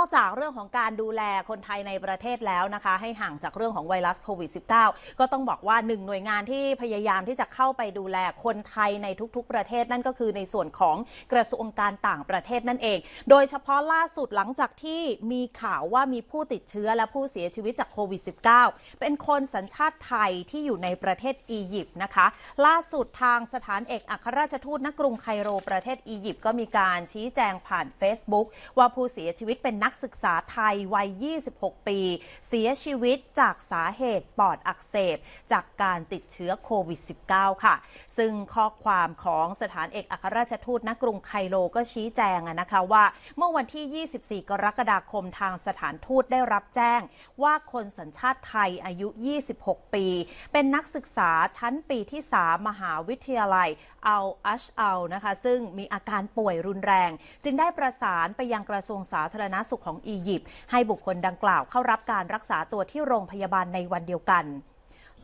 อกจากเรื่องของการดูแลคนไทยในประเทศแล้วนะคะให้ห่างจากเรื่องของไวรัสโควิด -19 ก็ต้องบอกว่าหนึ่งหน่วยงานที่พยายามที่จะเข้าไปดูแลคนไทยในทุกๆ ประเทศนั่นก็คือ ในส่วนของกระทรวงการต่างประเทศนั่นเองโดยเฉพาะล่าสุดหลังจากที่มีข่าวว่ามีผู้ติดเชื้อและผู้เสียชีวิตจากโควิด -19 เป็นคนสัญชาติไทยที่อยู่ในประเทศอียิปต์นะคะ ล่าสุดทางสถานเอก อัครราชทูตณกรุงไคโรประเทศอียิปต์ก็มีการชี้แจงผ่าน Facebook ว่าผู้เสียชีวิตเป็นนนักศึกษาไทยวัย 26 ปี เสียชีวิตจากสาเหตุปอดอักเสบจากการติดเชื้อโควิด -19 ค่ะ ซึ่งข้อความของสถานเอกอัครราชทูตณกรุงไคโลก็ชี้แจงนะคะว่าเมื่อวันที่ 24 กรกฎาคมทางสถานทูตได้รับแจ้งว่าคนสัญชาติไทยอายุ 26 ปี เป็นนักศึกษาชั้นปีที่ 3 มหาวิทยาลัยอัลอัชเอานะคะซึ่งมีอาการป่วยรุนแรง จึงได้ประสานไปยังกระทรวงสาธารณสุขของอียิปต์ให้บุคคลดังกล่าวเข้ารับการรักษาตัวที่โรงพยาบาลในวันเดียวกัน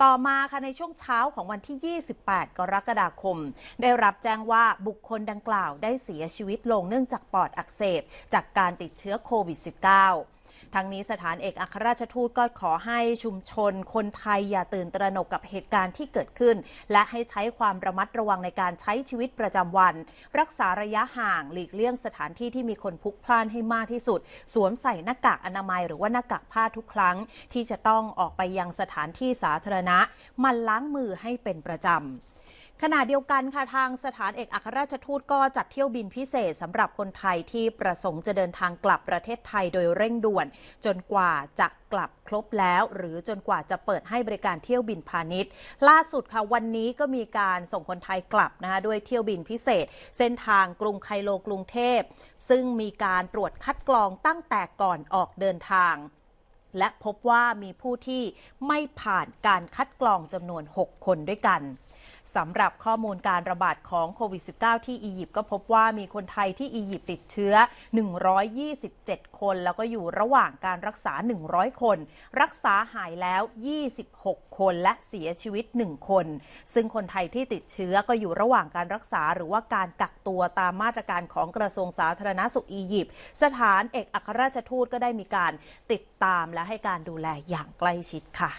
ต่อมาค่ะในช่วงเช้าของวันที่ 28 กรกฎาคม ได้รับแจ้งว่าบุคคลดังกล่าวได้เสียชีวิตลงเนื่องจากปอดอักเสบจากการติดเชื้อโควิด -19 ทั้งนี้สถานเอกอัครราชทูตก็ขอให้ชุมชน คนไทยอย่าตื่นตระหนกกับเหตุการณ์ที่เกิดขึ้น และให้ใช้ความระมัดระวังในการใช้ชีวิตประจำวัน รักษาระยะห่างหลีกเลี่ยงสถานที่ที่มีคนพลุกพล่านให้มากที่สุด สวมใส่หน้ากากอนามัยหรือว่าหน้ากากผ้าทุกครั้ง ที่จะต้องออกไปยังสถานที่สาธารณะมันล้างมือให้เป็นประจำขณะเดียวกันค่ะทางสถานเอกอัครราชทูตก็จัดเที่ยวบินพิเศษสำหรับคนไทยที่ประสงค์จะเดินทางกลับประเทศไทยโดยเร่งด่วน จนกว่าจะกลับครบแล้ว หรือจนกว่าจะเปิดให้บริการเที่ยวบินพาณิชย์ ล่าสุดค่ะวันนี้ก็มีการส่งคนไทยกลับนะคะด้วยเที่ยวบินพิเศษ เส้นทางกรุงไคโลกรุงเทพ ซึ่งมีการตรวจคัดกรองตั้งแต่ก่อนออกเดินทาง และพบว่ามีผู้ที่ไม่ผ่านการคัดกรองจำนวน6คนด้วยกันสำหรับข้อมูลการระบาดของโควิด -19 ที่อียิปต์ก็พบว่ามีคนไทยที่อียิปต์ติดเชื้อ127 คน แล้วก็อยู่ระหว่างการรักษา 100 คน รักษาหายแล้ว 26 คนและเสียชีวิต 1 คน ซึ่งคนไทยที่ติดเชื้อก็อยู่ระหว่างการรักษาหรือว่าการกักตัวตามมาตรการของกระทรวงสาธารณสุขอียิปต์สถานเอกอัครราชทูตก็ได้มีการติดตามและให้การดูแลอย่างใกล้ชิดค่ะ